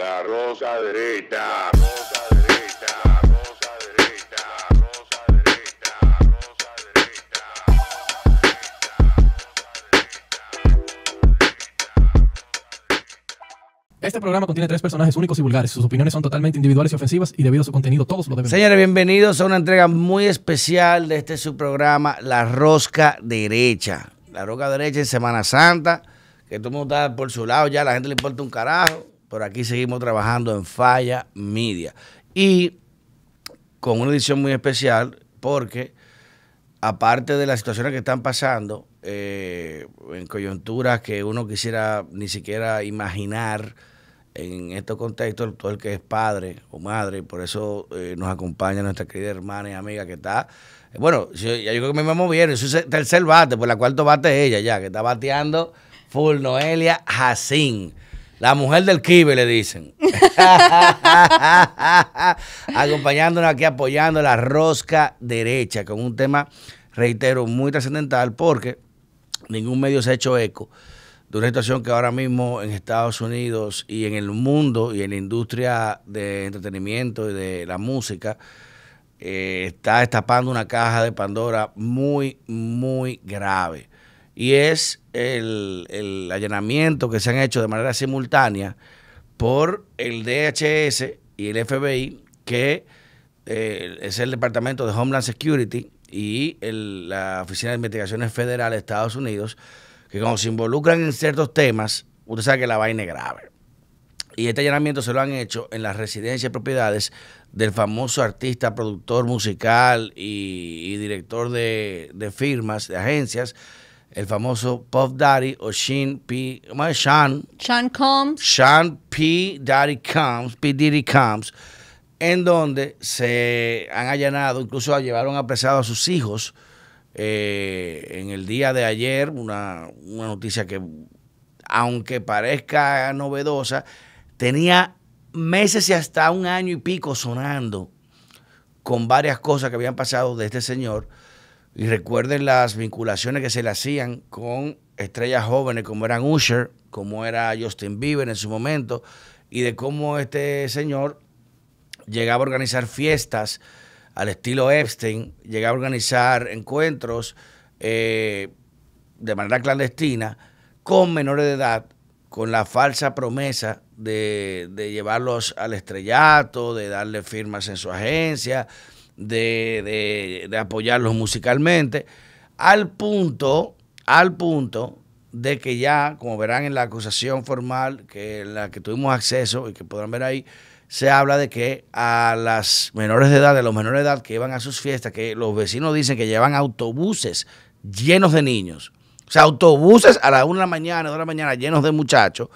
La rosa derecha. Este programa contiene tres personajes únicos y vulgares. Sus opiniones son totalmente individuales y ofensivas y debido a su contenido todos lo deben. Señores, bienvenidos a una entrega muy especial de este su La Rosca Derecha. La Rosca Derecha en Semana Santa, que todo el mundo está por su lado, ya la gente le importa un carajo. Por aquí seguimos trabajando en Falla Media. Y con una edición muy especial porque, aparte de las situaciones que están pasando, eh, en coyunturas que uno quisiera ni siquiera imaginar en estos contextos, todo el que es padre o madre, y por eso eh, nos acompaña nuestra querida hermana y amiga que está, bueno, yo, creo que me movieron, es su tercer bate, pues la cuarto bate es ella ya, que está bateando full Noelia Jacín. La mujer del kibe, le dicen. Acompañándonos aquí, apoyando la rosca derecha, con un tema, reitero, muy trascendental, porque ningún medio se ha hecho eco de una situación que ahora mismo en Estados Unidos y en el mundo y en la industria de entretenimiento y de la música eh, está destapando una caja de Pandora muy, muy grave y es el, allanamiento que se han hecho de manera simultánea por el DHS y el FBI, que eh, es el Departamento de Homeland Security y la Oficina de Investigaciones Federales de Estados Unidos, que cuando se involucran en ciertos temas, usted sabe que la vaina es grave. Y este allanamiento se lo han hecho en las residencias y propiedades del famoso artista, productor musical y, director de firmas, de agencias, el famoso Puff Daddy o Sean P. Sean. Sean Combs. P. Daddy Combs, P. Diddy Combs, en donde se han allanado, incluso llevaron apresado a sus hijos. Eh, en el día de ayer, una, una noticia que, aunque parezca novedosa, tenía meses y hasta un año y pico sonando con varias cosas que habían pasado de este señor y recuerden las vinculaciones que se le hacían con estrellas jóvenes como eran Usher, como era Justin Bieber en su momento, y de cómo este señor llegaba a organizar fiestas al estilo Epstein, llegaba a organizar encuentros eh, de manera clandestina con menores de edad, con la falsa promesa de, de llevarlos al estrellato, de darle firmas en su agencia, de, de, apoyarlos musicalmente, al punto, al punto de que ya, como verán en la acusación formal, que la que tuvimos acceso y que podrán ver ahí, se habla de que a las menores de edad, de los menores de edad que iban a sus fiestas, que los vecinos dicen que llevan autobuses llenos de niños. O sea, autobuses a la una de la mañana, dos de la mañana llenos de muchachos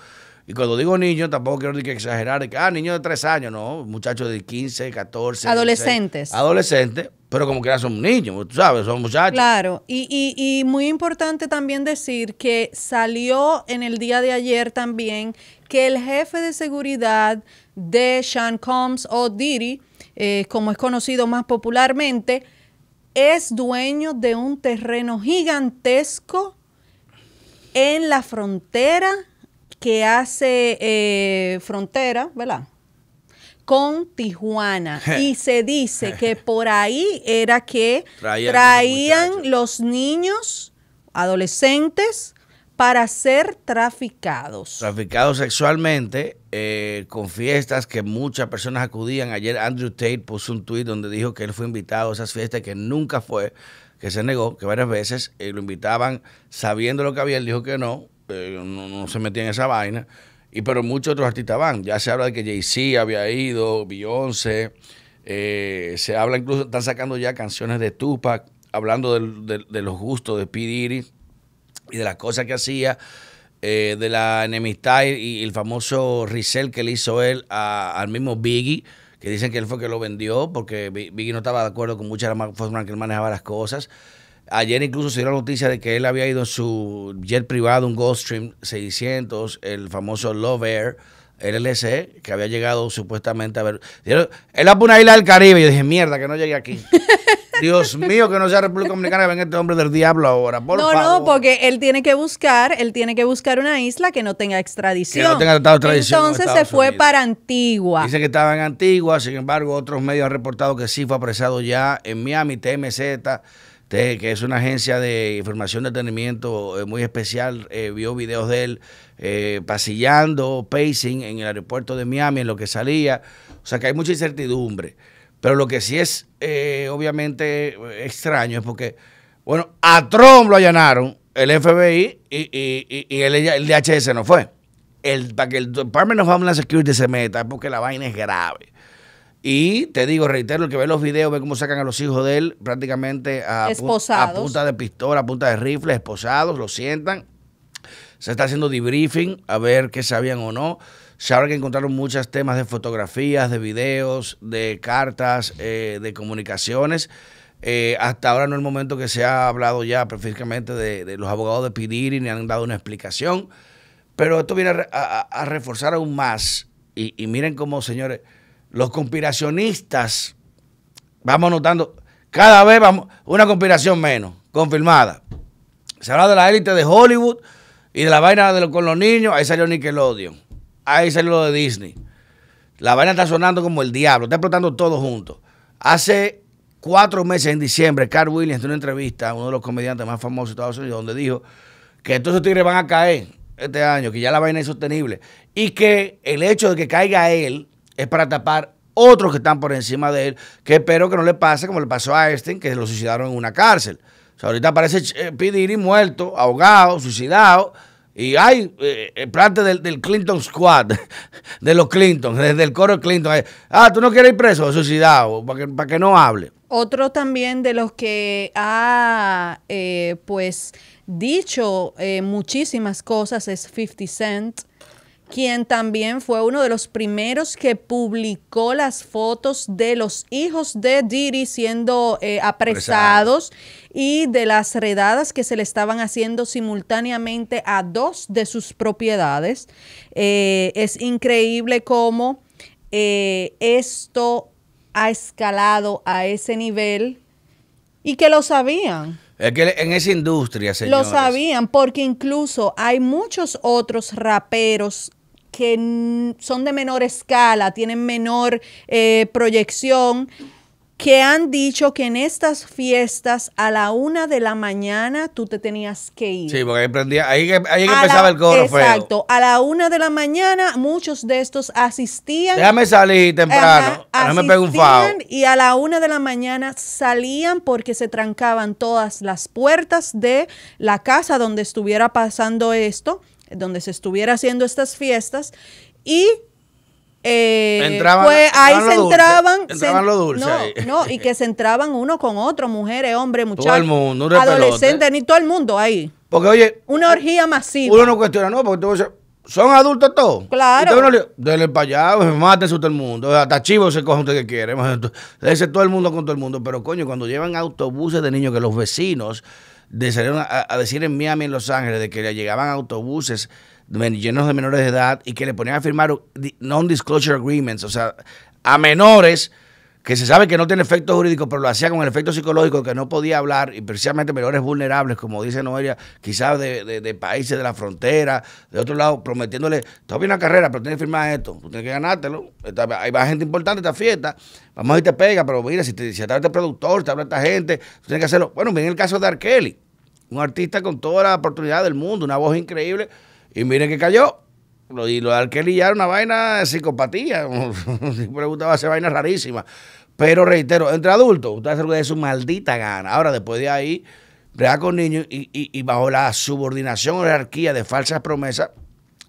y cuando digo niño, tampoco quiero que exagerar, que, ah, niño de tres años, no, muchachos de 15, 14. Adolescentes. adolescentes, pero como que son niños, tú sabes, son muchachos. Claro, y, muy importante también decir que salió en el día de ayer también que el jefe de seguridad de Sean Combs o diri eh, como es conocido más popularmente, es dueño de un terreno gigantesco en la frontera que hace eh, frontera, ¿verdad? con Tijuana y se dice que por ahí era que traían, los niños adolescentes para ser traficados. Traficados sexualmente eh, con fiestas que muchas personas acudían. Ayer Andrew Tate puso un tuit donde dijo que él fue invitado a esas fiestas que nunca fue, que se negó, que varias veces eh, lo invitaban sabiendo lo que había, él dijo que no, eh, no, se metía en esa vaina. Y pero muchos otros artistas van. Ya se habla de que Jay-Z había ido, Beyoncé. Eh, se habla incluso, están sacando ya canciones de Tupac, hablando de, los gustos de P. Diddy y de las cosas que hacía, eh, de la enemistad y, el famoso risel que le hizo él al mismo Biggie, que dicen que él fue que lo vendió porque Biggie no estaba de acuerdo con muchas de las formas que él manejaba las cosas. Ayer incluso se dio la noticia de que él había ido en su jet privado, un Goldstream 600, el famoso Love Air, LLC, que había llegado supuestamente a ver. Él va una isla del Caribe. Yo dije, mierda, que no llegue aquí. Dios mío, que no sea República Dominicana, venga este hombre del diablo ahora. Por no, no, porque él tiene que buscar, él tiene que buscar una isla que no tenga extradición. Que no tenga de extradición. Entonces se fue para Antigua. Dice que estaba en Antigua, sin embargo, otros medios han reportado que sí fue apresado ya en Miami, TMZ que es una agencia de información de entretenimiento eh, muy especial, eh, vio videos de él eh, pasillando, pacing en el aeropuerto de Miami, en lo que salía. O sea que hay mucha incertidumbre. Pero lo que sí es obviamente extraño es porque, bueno, a Trump lo allanaron el FBI y, el, DHS no fue. El, para que el Department of Homeland Security se meta es porque la vaina es grave. Y te digo, reitero, el que ve los videos, ve cómo sacan a los hijos de él prácticamente a, punta de pistola, a punta de rifle, esposados, lo sientan. Se está haciendo debriefing a ver qué sabían o no. Saben que encontraron muchos temas de fotografías, de videos, de cartas, eh, de comunicaciones. Eh, hasta ahora no es el momento que se ha hablado ya específicamente de, los abogados de pedir y ni han dado una explicación. Pero esto viene a, reforzar aún más. Y, y miren cómo, señores, los conspiracionistas, vamos notando, cada vez vamos, una conspiración menos, confirmada. Se habla de la élite de Hollywood y de la vaina de lo, con los niños, ahí salió Nickelodeon, ahí salió lo de Disney. La vaina está sonando como el diablo, está explotando todo junto. Hace cuatro meses, en diciembre, Carl Williams en una entrevista a uno de los comediantes más famosos de Estados Unidos, donde dijo que estos esos tigres van a caer este año, que ya la vaina es sostenible. Y que el hecho de que caiga él es para tapar otros que están por encima de él, que espero que no le pase como le pasó a Einstein, que lo suicidaron en una cárcel. O sea, ahorita aparece eh, Pidiri muerto, ahogado, suicidado, y hay eh, eh, parte del, Clinton Squad, de los Clinton, desde el coro Clinton. Ah, tú no quieres ir preso, suicidado, para que, no hable. Otro también de los que ha, pues, dicho muchísimas cosas es 50 Cent quien también fue uno de los primeros que publicó las fotos de los hijos de Diri siendo eh, apresados y de las redadas que se le estaban haciendo simultáneamente a dos de sus propiedades. Eh, es increíble cómo eh, esto ha escalado a ese nivel y que lo sabían. Es que en esa industria, señores. Lo sabían, porque incluso hay muchos otros raperos que son de menor escala, tienen menor eh, proyección, que han dicho que en estas fiestas a la una de la mañana tú te tenías que ir. Sí, porque ahí, empezaba el coro Exacto, a la una de la mañana muchos de estos asistían. Déjame salir temprano, no me pegue un Y a la una de la mañana salían porque se trancaban todas las puertas de la casa donde estuviera pasando esto donde se estuviera haciendo estas fiestas y eh, pues ahí se entraban, se, entraban lo dulce no, no, y que se entraban uno con otro, mujeres, hombres, muchachos, todo el mundo, adolescentes, ni todo el mundo ahí. Porque oye, una orgía masiva. Uno no cuestiona, no, porque tú son adultos todos. Claro. Uno le, dele para allá, mátense todo el mundo. Hasta chivo se coge usted que quiere. ese todo el mundo con todo el mundo. Pero coño, cuando llevan autobuses de niños que los vecinos de salir a, decir en Miami, en Los Ángeles, de que le llegaban autobuses llenos de menores de edad y que le ponían a firmar non-disclosure agreements, o sea, a menores que se sabe que no tiene efecto jurídico, pero lo hacía con el efecto psicológico que no podía hablar, y precisamente menores vulnerables, como dice Noelia, quizás de, países de la frontera, de otro lado, prometiéndole, todavía bien una carrera, pero tienes que firmar esto, tú tienes que ganártelo, hay más gente importante esta fiesta, vamos a irte te pega, pero mira, si te, si te este productor, te habla esta gente, tú tienes que hacerlo. Bueno, miren el caso de Arkeli, un artista con toda la oportunidad del mundo, una voz increíble, y miren que cayó, lo, y lo de Arkeli ya una vaina de psicopatía. si preguntaba, hacer vaina rarísima. Pero reitero, entre adultos, usted hace lo que de su maldita gana. Ahora, después de ahí, rea con niños y, bajo la subordinación o jerarquía de falsas promesas,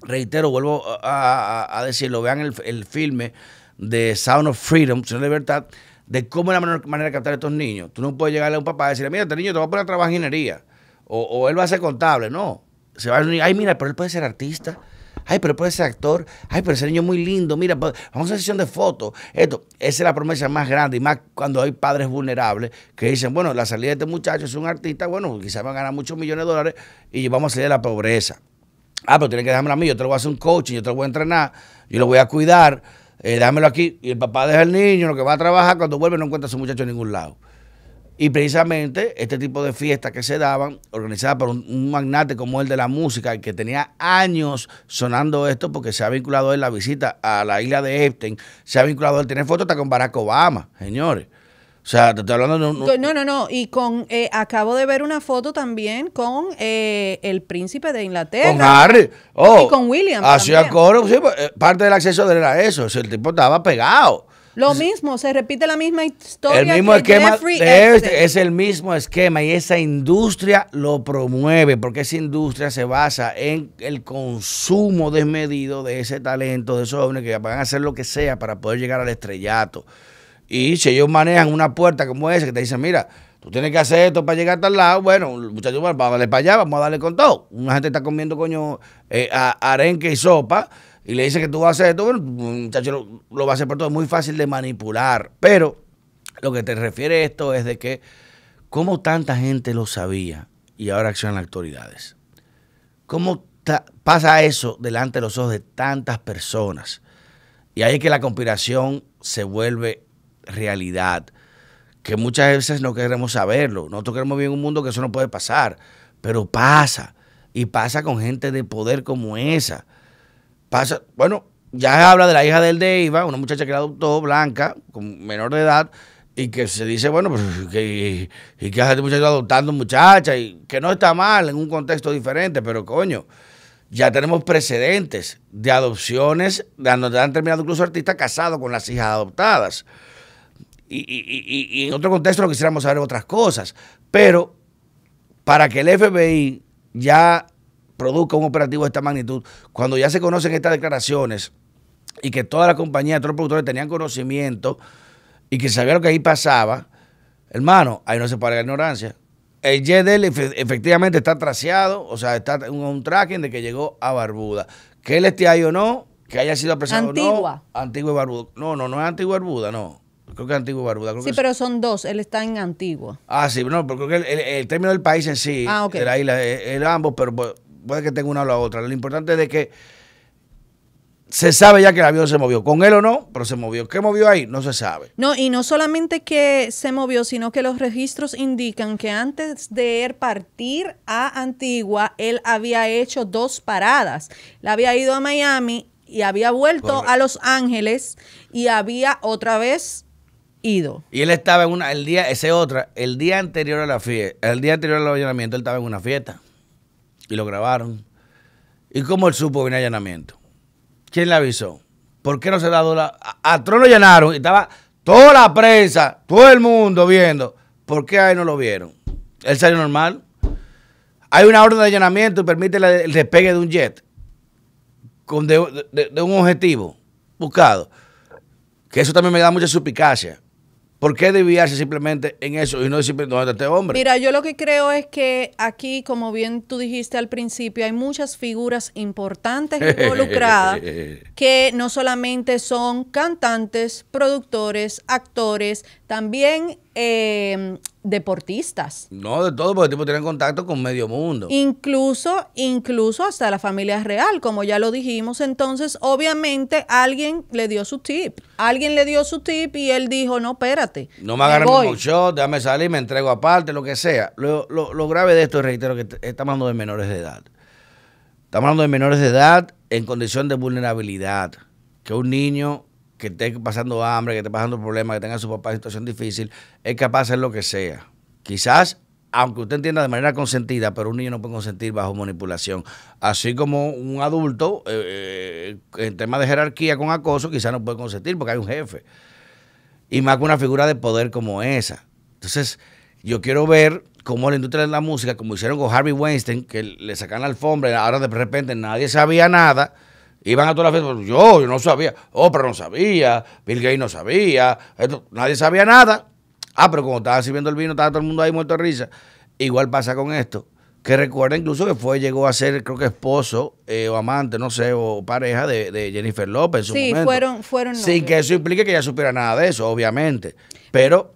reitero, vuelvo a, a, a decirlo, vean el, el, filme de Sound of Freedom, Sound de Libertad, de cómo es la manera, manera de captar a estos niños. Tú no puedes llegarle a un papá y decirle, mira, este niño te va a poner a trabajar ingeniería, o, o él va a ser contable, no. Se va a decir, ay, mira, pero él puede ser artista ay, pero puede ser actor, ay, pero ese niño es muy lindo, mira, vamos a una sesión de fotos. Esto, esa es la promesa más grande y más cuando hay padres vulnerables que dicen, bueno, la salida de este muchacho es un artista, bueno, quizás va a ganar muchos millones de dólares y vamos a salir de la pobreza. Ah, pero tiene que dejarme a mí, yo te lo voy a hacer un coaching, yo te lo voy a entrenar, yo lo voy a cuidar, eh, dámelo aquí. Y el papá deja al niño, lo que va a trabajar, cuando vuelve no encuentra a su muchacho en ningún lado. Y precisamente este tipo de fiestas que se daban, organizadas por un, magnate como el de la música, que tenía años sonando esto, porque se ha vinculado en la visita a la isla de Epstein, se ha vinculado él tener fotos hasta con Barack Obama, señores. O sea, te estoy hablando de un, No, no, no. Y con eh, acabo de ver una foto también con eh, el príncipe de Inglaterra. Con Harry. Oh, y con William. así acuerdo Sí, pues, eh, parte del acceso de era eso. el tipo estaba pegado. Lo mismo, se repite la misma historia. El mismo esquema es el mismo esquema y esa industria lo promueve porque esa industria se basa en el consumo desmedido de ese talento, de esos jóvenes que van a hacer lo que sea para poder llegar al estrellato. Y si ellos manejan una puerta como esa que te dicen, mira, tú tienes que hacer esto para llegar hasta el lado, bueno, muchachos, vamos a darle para allá, vamos a darle con todo. Una gente está comiendo coño eh, arenque y sopa y le dice que tú vas a hacer esto, bueno, muchacho lo, va a hacer por todo. Es muy fácil de manipular. Pero lo que te refiere esto es de que cómo tanta gente lo sabía y ahora accionan autoridades. ¿Cómo pasa eso delante de los ojos de tantas personas? Y ahí es que la conspiración se vuelve realidad, que muchas veces no queremos saberlo. Nosotros queremos vivir en un mundo que eso no puede pasar, pero pasa. Y pasa con gente de poder como esa. Pasa, bueno, ya habla de la hija del de una muchacha que la adoptó, blanca, con menor de edad, y que se dice, bueno, pues, que, y, que hace este muchacho adoptando muchacha, y que no está mal en un contexto diferente, pero coño, ya tenemos precedentes de adopciones, de donde han terminado incluso artistas casados con las hijas adoptadas. Y, y, y en otro contexto lo quisiéramos saber otras cosas, pero para que el FBI ya produzca un operativo de esta magnitud, cuando ya se conocen estas declaraciones y que toda la compañía, todos los productores tenían conocimiento y que sabían lo que ahí pasaba, hermano, ahí no se puede la ignorancia. El YEDEL efectivamente está traseado, o sea, está un, un tracking de que llegó a Barbuda. Que él esté ahí o no, que haya sido apresado Antigua. no. Antigua y Barbuda. No, no, no es Antigua Barbuda, no. Creo que es Antigua y Barbuda. sí, pero son dos. Él está en Antigua. Ah, sí, no, pero creo que el, término del país en sí, de ah, la isla, eh, ambos, pero pues, puede que tenga una o la otra. Lo importante es de que se sabe ya que el avión se movió, con él o no, pero se movió. ¿Qué movió ahí? No se sabe. No, y no solamente que se movió, sino que los registros indican que antes de él partir a Antigua, él había hecho dos paradas. Le había ido a Miami y había vuelto a Los Ángeles y había otra vez ido. Y él estaba en una, el día, ese otra, el día anterior a la fiesta, el día anterior al avionamiento, él estaba en una fiesta y lo grabaron. ¿Y cómo él supo venir allanamiento? ¿Quién le avisó? ¿Por qué no se da ha A, Tron lo llenaron y estaba toda la prensa, todo el mundo viendo. ¿Por qué ahí no lo vieron? Él salió normal. Hay una orden de allanamiento y permite el despegue de un jet con de, de un objetivo buscado. Que eso también me da mucha suspicacia. ¿Por qué desviarse simplemente en eso y no decir este hombre? Mira, yo lo que creo es que aquí, como bien tú dijiste al principio, hay muchas figuras importantes involucradas que no solamente son cantantes, productores, actores, también Em, deportistas. No, de todo, porque tipo tiene contacto con medio mundo. Incluso, incluso hasta la familia real, como ya lo dijimos. Entonces, obviamente, alguien le dio su tip. Alguien le dio su tip y él dijo, no, espérate. No me agarren un shot, déjame salir, me entrego aparte, lo que sea. Lo, lo grave de esto, reitero, que estamos hablando de menores de edad. Estamos hablando de menores de edad en condición de vulnerabilidad. Que un niño que esté pasando hambre, que esté pasando problemas, que tenga su papá en situación difícil, es capaz de hacer lo que sea. Quizás, aunque usted entienda de manera consentida, pero un niño no puede consentir bajo manipulación. Así como un adulto, eh, eh, en tema de jerarquía con acoso, quizás no puede consentir porque hay un jefe. Y más que una figura de poder como esa. Entonces, yo quiero ver cómo la industria de la música, como hicieron con Harvey Weinstein, que le sacan la alfombra y ahora de repente nadie sabía nada Iban a todas las fiestas, yo, yo no sabía, Oprah no sabía, Bill Gates no sabía, nadie sabía nada. Ah, pero como estaba sirviendo el vino, estaba todo el mundo ahí muerto de risa. Igual pasa con esto, que recuerda incluso que fue, llegó a ser, creo que esposo eh, o amante, no sé, o pareja de, Jennifer López sí, fueron, fueron. Sin que eso implique que ella supiera nada de eso, obviamente. Pero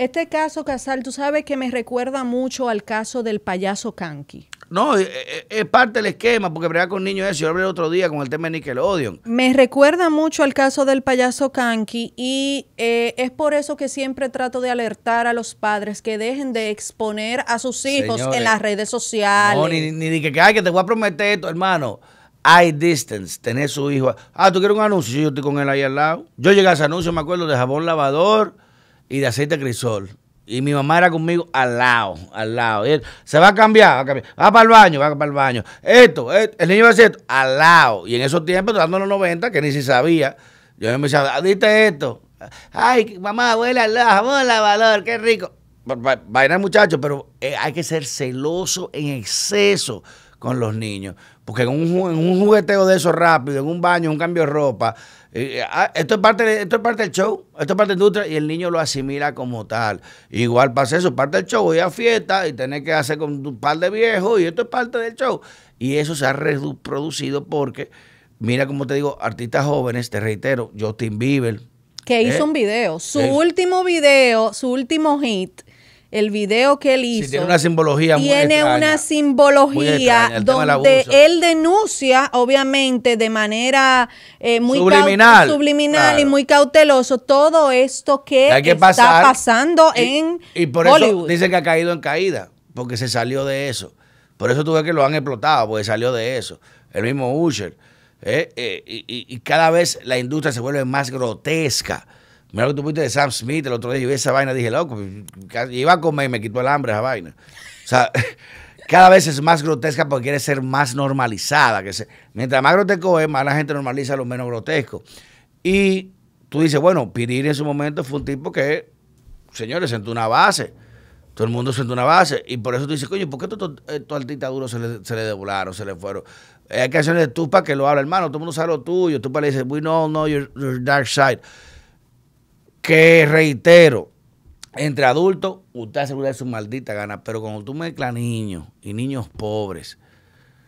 este caso, Casal, tú sabes que me recuerda mucho al caso del payaso Kanki. No, eh, eh, es parte del esquema, porque bregar con niños eso. Yo hablé el otro día con el tema de Nickelodeon. Me recuerda mucho al caso del payaso Kanki y eh, es por eso que siempre trato de alertar a los padres que dejen de exponer a sus hijos en las redes sociales. No, ni, ni, que, ay, que te voy a prometer esto, hermano. Hay distance, tener su hijo. Ah, tú quieres un anuncio, yo estoy con él ahí al lado. Yo llegué a ese anuncio, me acuerdo, de jabón lavador y de aceite crisol. Y mi mamá era conmigo al lado, al lado. se va a cambiar, va a cambiar. Va para el baño, va para el baño. Esto, el niño va a hacer esto, al lado. Y en esos tiempos, dando los 90, que ni si sabía, yo me decía, ah, diste esto? Ay, mamá, abuela, la valor, qué rico. Vaina, muchachos, pero eh, hay que ser celoso en exceso con los niños. Porque en un, jugueteo de eso rápido, en un baño, en un cambio de ropa, Ah, esto es, parte esto parte del show, esto es parte de industria y el niño lo asimila como tal. Igual pasa eso, parte del show, voy a fiesta y tener que hacer con un par de viejos y esto es parte del show. Y eso se ha reproducido porque, mira como te digo, artistas jóvenes, te reitero, Justin Bieber. Que hizo ¿eh? un video, su último video, su último hit el video que él hizo tiene una simbología donde él denuncia obviamente de manera eh, muy subliminal, y muy cauteloso todo esto que, está pasando en y por Hollywood. eso dicen que ha caído en caída porque se salió de eso por eso tuve que lo han explotado porque salió de eso el mismo Usher eh, eh y, cada vez la industria se vuelve más grotesca Mira lo que tú viste de Sam Smith el otro día, yo vi esa vaina, dije, loco, iba a comer y me quitó el hambre esa vaina. O sea, cada vez es más grotesca porque quiere ser más normalizada. Que mientras más grotesco es, más la gente normaliza lo menos grotesco. Y tú dices, bueno, Pirir en su momento fue un tipo que, señores, sentó una base. Todo el mundo sentó una base. Y por eso tú dices, coño, ¿por qué estos artistas duros se le, se le devolaron, se le fueron? Eh, hay canciones de Tupac que lo habla, hermano, todo el mundo sabe lo tuyo. Tupac le dice, we no know your dark side que reitero, entre adultos, usted asegura de su maldita gana, pero cuando tú mezclas niños y niños pobres,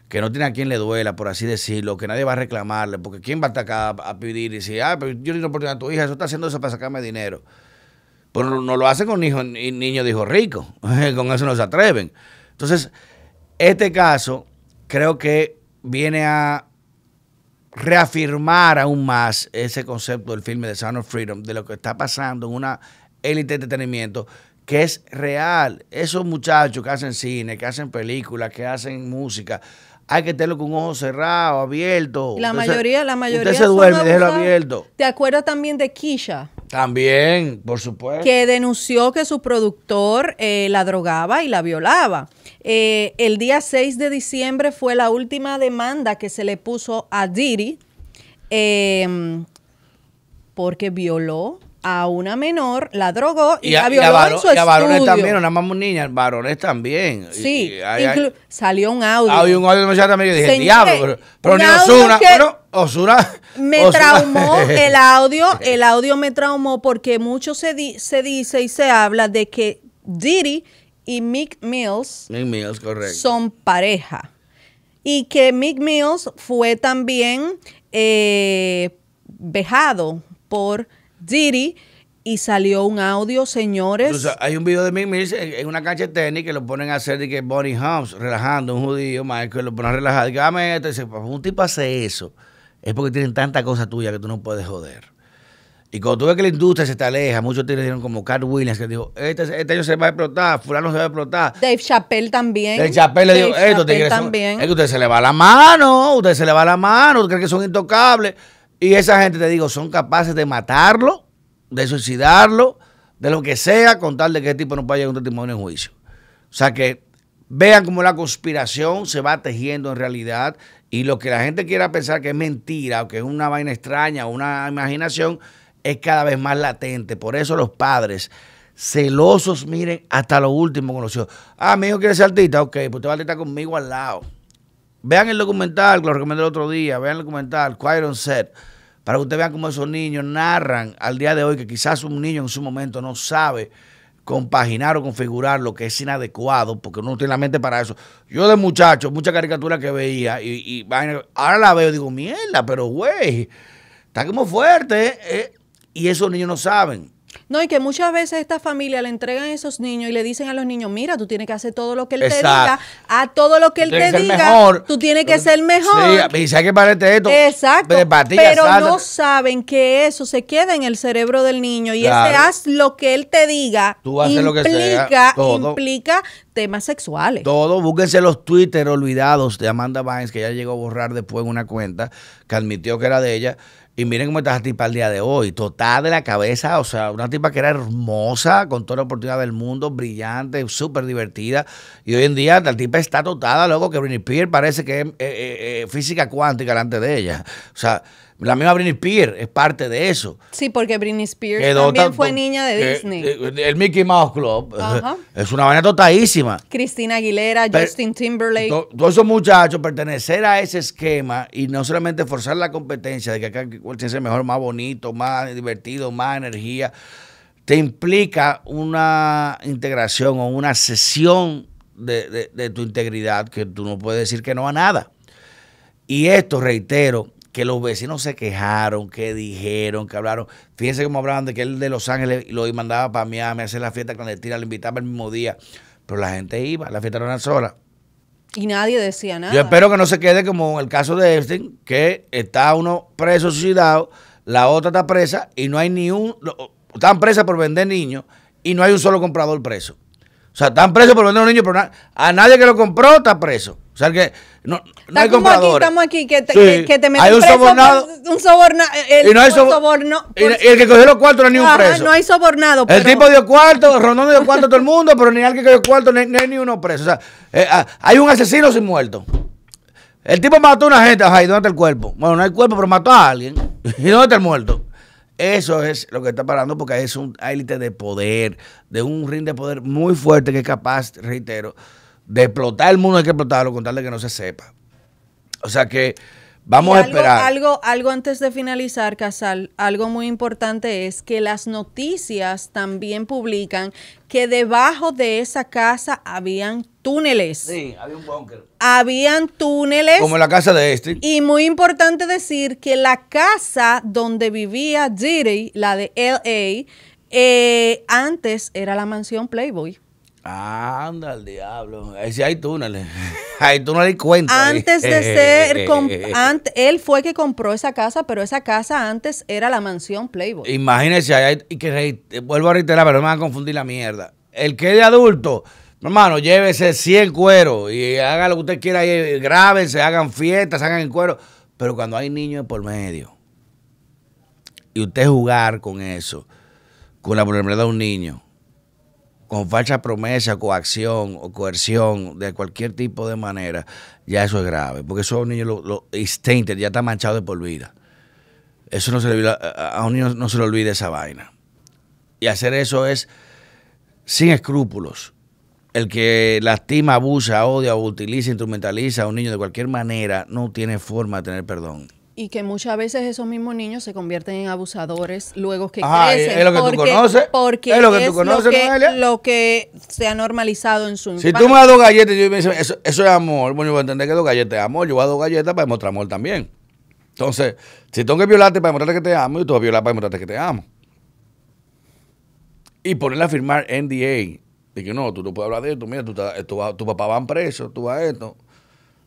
que no tiene a quien le duela, por así decirlo, que nadie va a reclamarle, porque quién va a estar acá a pedir y decir, ah, pero yo le la oportunidad a tu hija, eso está haciendo eso para sacarme dinero. Pero pues no lo hacen con niños de hijos ricos, con eso no se atreven. Entonces, este caso creo que viene a reafirmar aún más ese concepto del filme de Sound of Freedom, de lo que está pasando en una élite de entretenimiento que es real. Esos muchachos que hacen cine, que hacen películas, que hacen música, hay que tenerlo con un ojo cerrado, abierto. La mayoría, la mayoría. Usted se duerme, déjelo abierto. ¿Te acuerdas también de Kisha? También, por supuesto. Que denunció que su productor eh, la drogaba y la violaba. Eh, el día 6 de diciembre fue la última demanda que se le puso a Diri eh, em, porque violó a una menor, la drogó y, la violó a en su y a varones también, una más niña, varones también. Sí, salió un audio. Ah, había un audio demasiado también, yo dije, Señor, diablo, pero, ni Osuna, pero Osuna. Me traumó el audio, el audio me traumó porque mucho se, se dice y se habla de que Diri y Mick Mills, son pareja. Y que Mick Mills fue también eh, vejado por Diddy y salió un audio, señores. hay un video de Mick Mills en una cancha de tenis que lo ponen a hacer de que Bonnie Humps, relajando, un judío, Michael, lo ponen a relajar. Dame ah, esto. Pues, un tipo hace eso. Es porque tienen tanta cosa tuya que tú no puedes joder. Y cuando tú ves que la industria se te aleja, muchos te dijeron como Carl Williams, que dijo, este, este año se va a explotar, fulano se va a explotar. Dave Chappelle también. Dave Chappelle le dijo, esto te también. es que usted se le va la mano, usted se le va la mano, usted cree que son intocables. Y esa gente, te digo, son capaces de matarlo, de suicidarlo, de lo que sea, con tal de que este tipo no pueda llegar a un testimonio en juicio. O sea que vean cómo la conspiración se va tejiendo en realidad y lo que la gente quiera pensar que es mentira o que es una vaina extraña una imaginación es cada vez más latente. Por eso los padres celosos, miren, hasta lo último con los hijos. Ah, mi hijo quiere ser artista, ok, pues usted va a estar conmigo al lado. Vean el documental, que lo recomendé el otro día, vean el documental, Quiet on Set, para que ustedes vean cómo esos niños narran al día de hoy, que quizás un niño en su momento no sabe compaginar o configurar lo que es inadecuado, porque uno tiene la mente para eso. Yo de muchacho, mucha caricatura que veía, y, y, ahora la veo y digo, mierda, pero güey, está como fuerte, eh, eh". Y esos niños no saben. No, y que muchas veces esta familia le entregan a esos niños y le dicen a los niños, mira, tú tienes que hacer todo lo que él te diga, a todo lo que él te diga, tú tienes que ser mejor. y si hay que pararte esto. Exacto. Pero no saben que eso se queda en el cerebro del niño y ese haz lo que él te diga implica, implica temas sexuales. Todo, búsquense los Twitter olvidados de Amanda Vines, que ya llegó a borrar después en una cuenta que admitió que era de ella, y miren cómo está la tipa el día de hoy, total de la cabeza, o sea, una tipa que era hermosa, con toda la oportunidad del mundo, brillante, súper divertida. Y hoy en día la tipa está totada, luego que Britney Spears parece que es eh, eh, eh, física cuántica delante de ella. O sea, la misma Britney Spears es parte de eso. Sí, porque Britney Spears también fue niña de Disney. Eh, eh, el Mickey Mouse Club es una vaina totalísima. Cristina Aguilera, Justin Timberlake. Todos esos muchachos, pertenecer a ese esquema y no solamente forzar la competencia de que acá es el mejor, más bonito, más divertido, más energía, te implica una integración o una sesión de, de tu integridad que tú no puedes decir que no a nada. Y esto, reitero, que los vecinos se quejaron, que dijeron, que hablaron. Fíjense cómo hablaban de que él de Los Ángeles lo mandaba para Miami a hacer la fiesta clandestina, lo invitaba el mismo día. Pero la gente iba, la fiesta era una sola. Y nadie decía nada. Yo espero que no se quede como en el caso de Epstein, que está uno preso, suicidado, la otra está presa y no hay ni un. Están presas por vender niños y no hay un solo comprador preso. O sea, están presos por vender un niño, pero a nadie que lo compró está preso. O sea que no, no hay compradores. Aquí, estamos aquí, que te, que, te meten un sobornado. y soborno, y, el que cogió los cuartos no es ni un preso. No hay sobornado. El tipo dio cuarto, Rondón dio cuarto a todo el mundo, pero ni alguien que dio cuarto, ni, ni, ni uno preso. O sea, eh, ah, hay un asesino sin muerto. El tipo mató a una gente, ajá, ¿y dónde está el cuerpo? Bueno, no hay cuerpo, pero mató a alguien. ¿Y dónde está el muerto? Eso es lo que está parando porque es un élite de poder, de un ring de poder muy fuerte que es capaz, reitero, de explotar el mundo hay que explotarlo con tal de que no se sepa. O sea que vamos a esperar. Algo, algo antes de finalizar, Casal, algo muy importante es que las noticias también publican que debajo de esa casa habían túneles. Sí, había un búnker. Habían túneles. Como la casa de este. Y muy importante decir que la casa donde vivía Jiri, la de LA, eh, antes era la mansión Playboy. Anda al diablo. Si hay túneles. Hay di cuenta Antes de ser. él fue que compró esa casa, pero esa casa antes era la mansión Playboy. imagínese y que vuelvo a reiterar, pero no me van a confundir la mierda. El que es de adulto, hermano, llévese 100 cueros y haga lo que usted quiera, y se hagan fiestas, hagan el cuero. Pero cuando hay niños por medio y usted jugar con eso, con la vulnerabilidad de un niño con falsa promesa, coacción o coerción, de cualquier tipo de manera, ya eso es grave. Porque eso a un niño lo, lo ya está manchado de por vida. Eso no se a un niño no se le olvida esa vaina. Y hacer eso es sin escrúpulos. El que lastima, abusa, odia o utiliza, instrumentaliza a un niño de cualquier manera no tiene forma de tener perdón. Y que muchas veces esos mismos niños se convierten en abusadores luego que ah, crecen. Es lo que porque, tú conoces. es lo que tú conoces, lo lo que, se ha normalizado en su Si tú me das dos galletas, yo me dice, eso, es amor. Bueno, yo voy a entender que dos galletas es amor. Yo voy a dos galletas para demostrar amor también. Entonces, si tengo que violarte para demostrarte que te amo, Y tú vas a violar para demostrarte que te amo. Y ponerle a firmar NDA. Y que no, tú no puedes hablar de esto. Mira, tú, tu, papá va preso, tú vas a esto.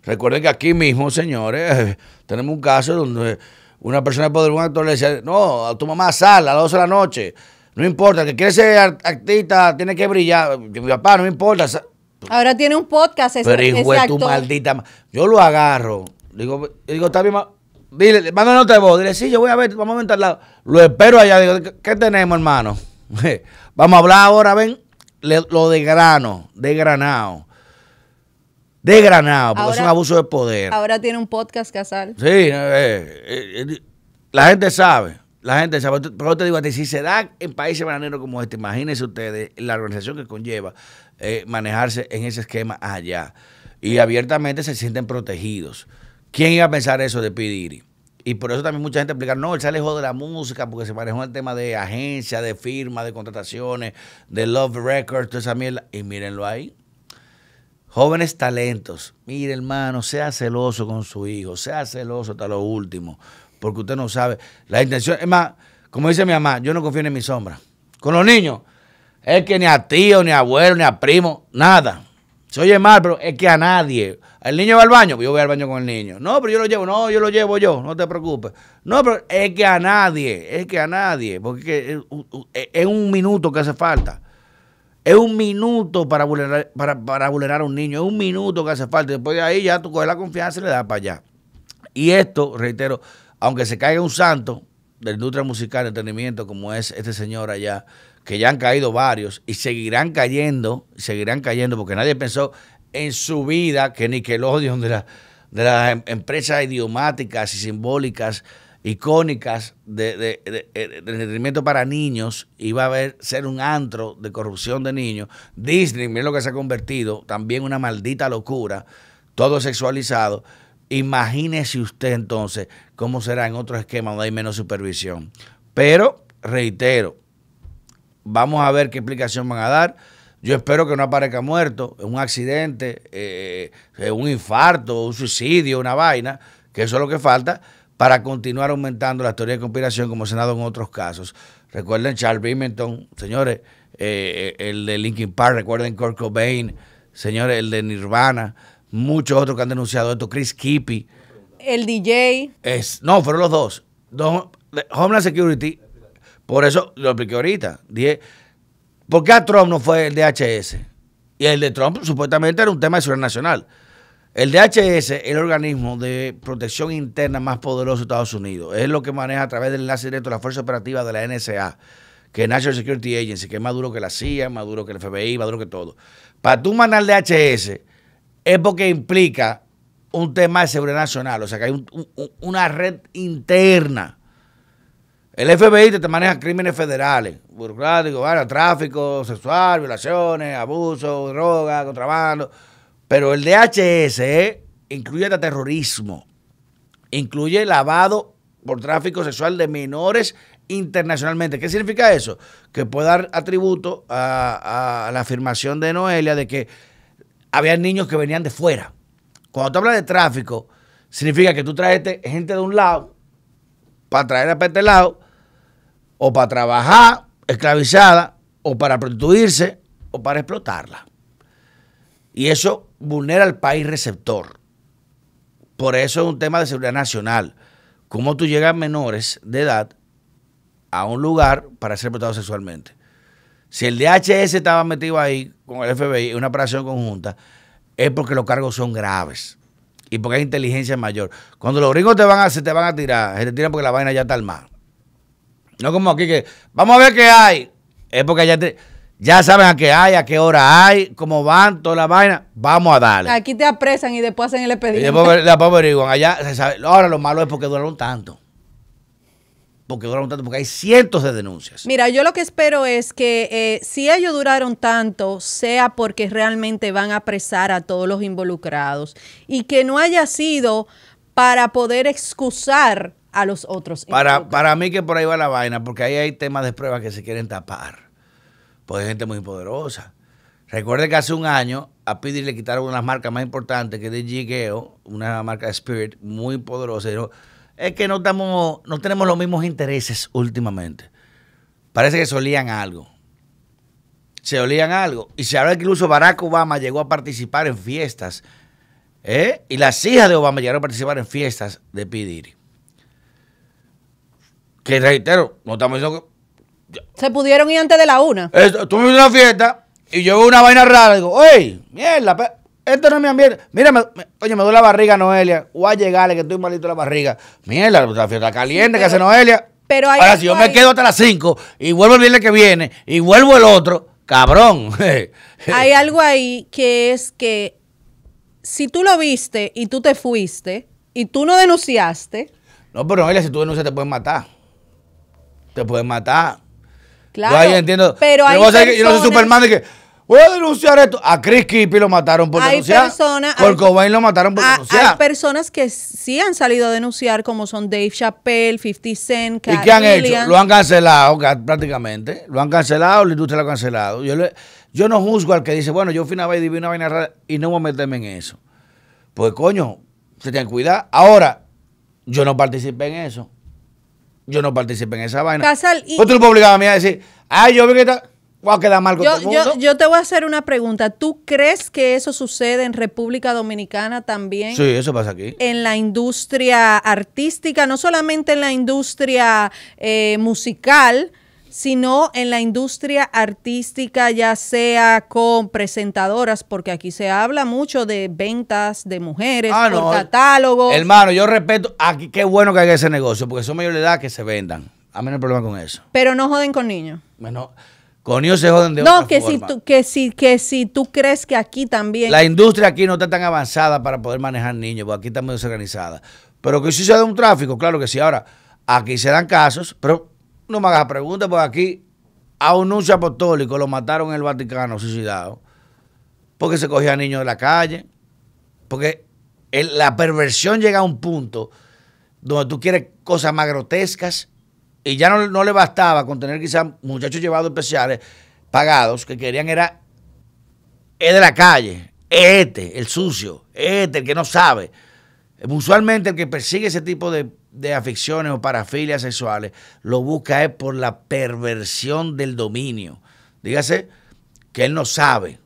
Recuerden que aquí mismo, señores, tenemos un caso donde una persona de poder, un actor le decía, no, a tu mamá sal a las 12 de la noche. No importa, que quiere ser artista tiene que brillar. Mi papá, no importa. Ahora tiene un podcast. Ese, pero hijo de tu maldita. Yo lo agarro. Digo, digo está bien. Dile, manda de voz. Dile, sí, yo voy a ver, vamos a al Lo espero allá. Digo, ¿qué tenemos, hermano? vamos a hablar ahora, ven, lo de grano, de granado de Granado, porque es un abuso de poder. Ahora tiene un podcast Casal. Sí, eh, eh, eh, la gente sabe, la gente sabe. Pero te digo, si se da en países bananeros como este, imagínense ustedes la organización que conlleva manejarse en ese esquema allá. Y abiertamente se sienten protegidos. ¿Quién iba a pensar eso de Pidiri? Y por eso también mucha gente explica, no, él sale alejó de la música porque se manejó el tema de agencia, de firma, de contrataciones, de Love Records, toda esa mierda. Y mírenlo ahí Jóvenes talentos, mire hermano, sea celoso con su hijo, sea celoso hasta lo último, porque usted no sabe. La intención, es más, como dice mi mamá, yo no confío en mi sombra. Con los niños, es que ni a tío, ni a abuelo, ni a primo, nada. Se oye mal, pero es que a nadie. El niño va al baño, yo voy al baño con el niño. No, pero yo lo llevo, no, yo lo llevo yo, no te preocupes. No, pero es que a nadie, es que a nadie, porque es eh, un minuto que hace falta. Es un minuto para vulnerar, para, vulnerar a un niño, es un minuto que hace falta. Después de ahí ya tú coges la confianza y le das para allá. Y esto, reitero, aunque se caiga un santo de la industria musical, de entretenimiento, como es este señor allá, que ya han caído varios y seguirán cayendo, seguirán cayendo, porque nadie pensó en su vida que ni Nickelodeon de, odio de las em, empresas idiomáticas y simbólicas icónicas eh, de, entretenimiento para niños, iba a haber, ser un antro de corrupción de niños. Disney, miren lo que se ha convertido, también una maldita locura, todo sexualizado. Imagínese usted entonces cómo será en otro esquema donde hay menos supervisión. Pero, reitero, vamos a ver qué explicación van a dar. Yo espero que no aparezca muerto, un accidente, eh, eh, un infarto, un suicidio, una vaina, que eso es lo que falta para continuar aumentando la teoría de conspiración como se ha dado en otros casos. Recuerden Charles señores, eh, el de Linkin Park, recuerden Kurt Cobain, señores, el de Nirvana, muchos otros que han denunciado esto, Chris Kippy. El DJ. Es, no, fueron los dos. Homeland Security, por eso lo expliqué ahorita. ¿por qué a Trump no fue el de H.S.? Y el de Trump supuestamente era un tema de seguridad nacional. El DHS es el organismo de protección interna más poderoso de Estados Unidos. Es lo que maneja a través del enlace directo la Fuerza Operativa de la NSA, que es National Security Agency, que es más duro que la CIA, más duro que el FBI, más duro que todo. Para tú mandar el DHS es porque implica un tema de seguridad nacional, o sea que hay una red interna. El FBI te maneja crímenes federales, burocráticos, tráfico sexual, violaciones, abuso, droga, contrabando pero el DHS eh, incluye hasta terrorismo, incluye lavado por tráfico sexual de menores internacionalmente. ¿Qué significa eso? Que puede dar atributo a, la afirmación de Noelia de que había niños que venían de fuera. Cuando tú hablas de tráfico, significa que tú traes gente de un lado para traer a este lado o para trabajar esclavizada o para prostituirse o para explotarla. Y eso vulnera al país receptor. Por eso es un tema de seguridad nacional. ¿Cómo tú llegas menores de edad a un lugar para ser prestado sexualmente? Si el DHS estaba metido ahí con el FBI en una operación conjunta, es porque los cargos son graves y porque hay inteligencia mayor. Cuando los gringos te van a, se te van a tirar, se te tiran porque la vaina ya está al mar. No como aquí que, vamos a ver qué hay. Es porque ya te... Ya saben a qué hay, a qué hora hay, cómo van, toda la vaina. Vamos a darle. Aquí te apresan y después hacen el expediente. Y después, Allá Ahora lo malo es porque duraron tanto. Porque duraron tanto, porque hay cientos de denuncias. Mira, yo lo que espero es que eh, si ellos duraron tanto, sea porque realmente van a apresar a todos los involucrados y que no haya sido para poder excusar a los otros. Para, para mí que por ahí va la vaina, porque ahí hay temas de pruebas que se quieren tapar pues hay gente muy poderosa. Recuerde que hace un año a Pidi le quitaron una marcas más importantes que es de Gigeo, una marca Spirit muy poderosa. Dijo, es que no, estamos, no tenemos los mismos intereses últimamente. Parece que se olían algo. Se olían algo. Y se habla que incluso Barack Obama llegó a participar en fiestas. ¿eh? Y las hijas de Obama llegaron a participar en fiestas de Pidiri. Que reitero, no estamos diciendo que se pudieron ir antes de la una. Esto, a una fiesta y yo veo una vaina rara. Digo, oye, mierda, esto no es mi ambiente. Mira, coño, me, oye, duele la barriga, Noelia. Voy a llegarle que estoy malito la barriga. Mierda, la fiesta caliente que hace Noelia. Pero Ahora, si yo me quedo hasta las 5 y vuelvo el viernes que viene y vuelvo el otro, cabrón. hay algo ahí que es que si tú lo viste y tú te fuiste y tú no denunciaste. No, pero Noelia, si tú denuncias te pueden matar. Te pueden matar. Claro. Yo entiendo. Pero, yo no soy Superman de que voy a denunciar esto. A Chris Kippy lo mataron por denunciar. por Cobain lo mataron por ah, denunciar. Hay personas que sí han salido a denunciar, como son Dave Chappelle, 50 Cent, ¿Y qué han hecho? Lo han cancelado prácticamente. Lo han cancelado, la industria lo ha cancelado. Yo, yo no juzgo al que dice, bueno, yo fui una vaina y no voy a meterme en eso. Pues coño, se tienen que cuidar. Ahora, yo no participé en eso. Yo no participé en esa vaina. Casal, y, Otro obligado a mí a decir, ay, yo vi que está... Voy a quedar mal con yo, Yo, te voy a hacer una pregunta. ¿Tú crees que eso sucede en República Dominicana también? Sí, eso pasa aquí. En la industria artística, no solamente en la industria eh, musical, sino en la industria artística, ya sea con presentadoras, porque aquí se habla mucho de ventas de mujeres, ah, por catálogos. Hermano, yo respeto, aquí qué bueno que haya ese negocio, porque son mayor de edad que se vendan. A mí no hay problema con eso. Pero no joden con niños. Bueno, con ellos se joden de no, que Si que, si, que si tú crees que aquí también... La industria aquí no está tan avanzada para poder manejar niños, porque aquí está muy desorganizada. Pero que si se da un tráfico, claro que sí. Ahora, aquí se dan casos, pero no me hagas preguntas, porque aquí a un nuncio apostólico lo mataron en el Vaticano, suicidado, porque se cogía a niños de la calle, porque la perversión llega a un punto donde tú quieres cosas más grotescas y ya no, le bastaba con tener quizás muchachos llevados especiales, pagados, que querían era es de la calle, este, el sucio, este, el que no sabe. Usualmente el que persigue ese tipo de de aficiones o parafilias sexuales lo busca es por la perversión del dominio. Dígase que él no sabe.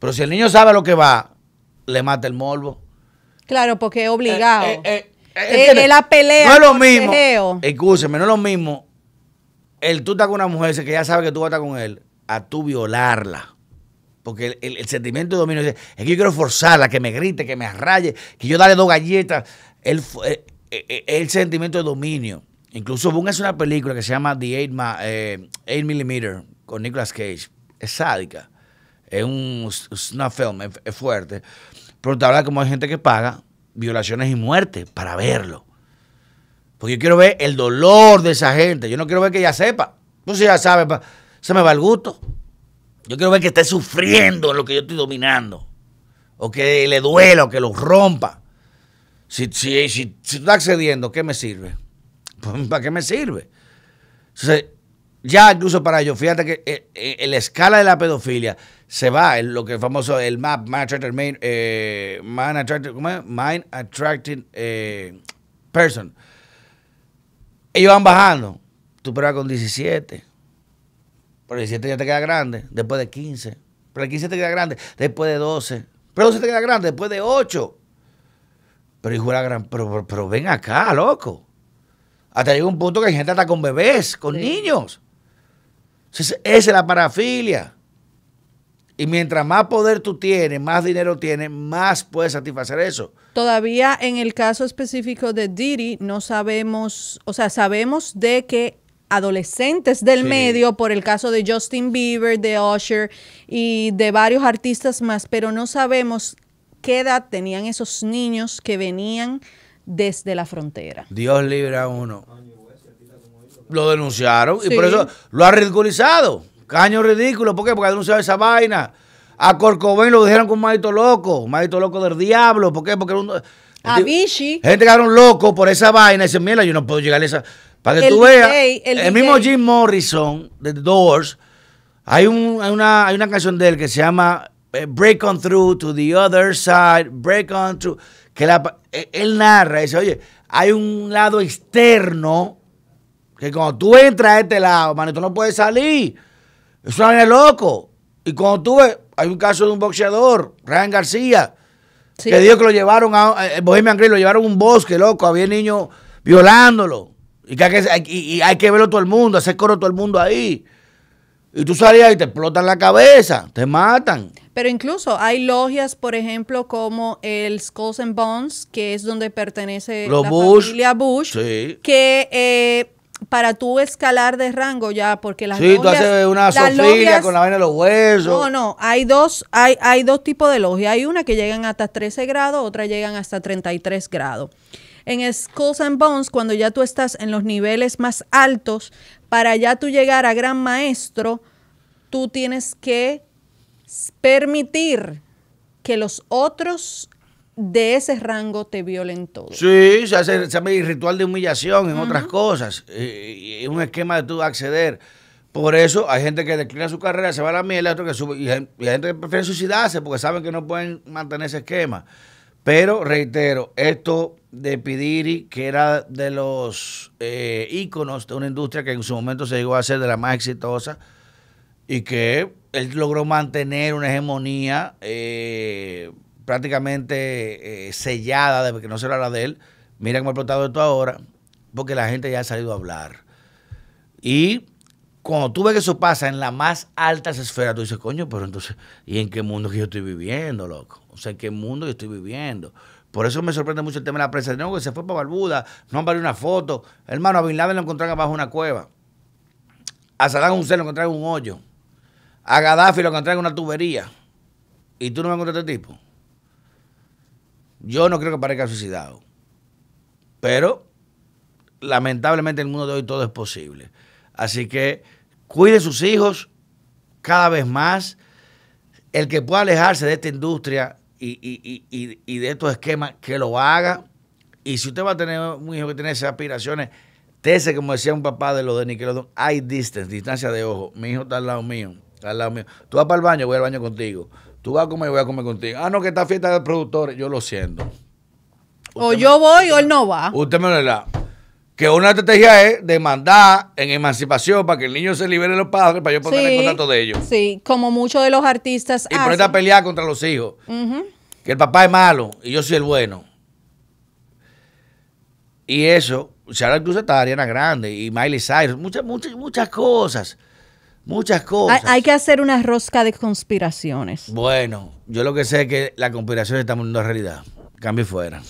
Pero si el niño sabe lo que va, le mata el morbo. Claro, porque es obligado. Eh, eh, eh, es la pelea. No es lo mismo. Escúcheme, no es lo mismo el tú estás con una mujer que ya sabe que tú vas a estar con él, a tú violarla. Porque el, sentimiento de dominio es que yo quiero forzarla, que me grite, que me arraye, que yo dale dos galletas. Él, eh, eh, el sentimiento de dominio. Incluso Boone es una película que se llama The 8, mm eh, con Nicolas Cage. Es sádica. Es un una film, es, fuerte. Pero te habla como hay gente que paga violaciones y muertes para verlo. Porque yo quiero ver el dolor de esa gente. Yo no quiero ver que ella sepa. sé si ya sabe, se me va el gusto. Yo quiero ver que esté sufriendo lo que yo estoy dominando. O que le duela, o que lo rompa. Si, si, tú estás accediendo, ¿qué me sirve? Pues, ¿Para qué me sirve? ya incluso para ellos, fíjate que eh, eh, en la escala de la pedofilia se va, lo que es famoso, el MAP, Mind Attracting, eh, Person. Ellos van bajando. Tú pruebas con 17. Pero 17 ya te queda grande, después de 15. Pero el 15 te queda grande, después de 12. Pero 12 te queda grande, después de 8. Pero gran, pero, ven acá, loco. Hasta llega un punto que hay gente está con bebés, con niños. esa es la parafilia. Y mientras más poder tú tienes, más dinero tienes, más puedes satisfacer eso. Todavía en el caso específico de Diri no sabemos, o sea, sabemos de que adolescentes del medio, por el caso de Justin Bieber, de Usher y de varios artistas más, pero no sabemos qué edad tenían esos niños que venían desde la frontera. Dios libre a uno. Lo denunciaron y por eso lo ha ridiculizado. Caño ridículo. ¿Por qué? Porque ha denunciado esa vaina. A Corcovén lo dijeron con maldito Loco. un maldito Loco del diablo. ¿Por qué? Porque uno, a Vichy. Gente un loco por esa vaina. Y dicen, mira, yo no puedo llegar a esa. Para que tú veas. El, mismo Jim Morrison de The Doors. Hay, una, hay una canción de él que se llama eh, break on through to the other side, break on through. Que e, él narra, dice, oye, hay un lado externo que cuando tú entras a este lado, manito, no puedes salir. Eso es loco. Y cuando tú ves, hay un caso de un boxeador, Ryan García, que dijo que lo llevaron a, eh, eh, Bohemian lo llevaron a un bosque, loco, había niños violándolo. Y, que hay que, y hay que verlo todo el mundo, hacer coro todo el mundo ahí. Y tú salías y te explotan la cabeza, te matan. Pero incluso hay logias, por ejemplo, como el Skulls and Bones, que es donde pertenece la familia Bush, que eh, para tú escalar de rango ya, porque las Sí, tú haces una sofía con la vaina de los huesos. No, no, hay dos, hay, hay dos tipos de logias. Hay una que llegan hasta 13 grados, otra llegan hasta 33 grados. En Skulls and Bones, cuando ya tú estás en los niveles más altos, para ya tú llegar a gran maestro, tú tienes que permitir que los otros de ese rango te violen todo. Sí, se hace, se ritual de humillación en otras cosas. Es eh, un esquema de tú acceder. Por eso hay gente que declina su carrera, se va a la mierda, que y y hay gente que prefiere suicidarse porque saben que no pueden mantener ese esquema. Pero reitero, esto de Pidiri, que era de los eh, íconos de una industria que en su momento se llegó a ser de la más exitosa y que él logró mantener una hegemonía eh, prácticamente eh, sellada de que no se la de él. Mira cómo ha explotado esto ahora, porque la gente ya ha salido a hablar. Y cuando tú ves que eso pasa en las más altas esferas, tú dices, coño, pero entonces, ¿y en qué mundo que yo estoy viviendo, loco? O sea, ¿en qué mundo yo estoy viviendo? Por eso me sorprende mucho el tema de la prensa. No, que se fue para Barbuda, no han valido una foto. Hermano, a Bin Laden lo encontraron abajo de una cueva. A Saddam Hussein lo encontraron en un hoyo. A Gaddafi lo encontraron en una tubería. ¿Y tú no me encontraste este tipo? Yo no creo que parezca suicidado. Pero, lamentablemente, en el mundo de hoy todo es posible. Así que cuide sus hijos cada vez más. El que pueda alejarse de esta industria y, y, y, y, de estos esquemas, que lo haga. Y si usted va a tener un hijo que tiene esas aspiraciones, tese, como decía un papá de los de Nickelodeon, hay distance, distancia de ojo. Mi hijo está al lado mío, al lado mío. Tú vas para el baño, voy al baño contigo. Tú vas a comer, voy a comer contigo. Ah, no, que esta fiesta de productores, yo lo siento. o yo voy o él no va. Usted me lo da que una estrategia es demandar en emancipación para que el niño se libere de los padres para yo poner en contacto de ellos. Sí, como muchos de los artistas Y hacen. a pelear contra los hijos. Que el papá es malo y yo soy el bueno. Y eso, Sharon Cruz está Ariana Grande y Miley Cyrus, muchas, muchas, muchas cosas. Muchas cosas. Hay, que hacer una rosca de conspiraciones. Bueno, yo lo que sé es que la conspiración está en a realidad. Cambio fuera.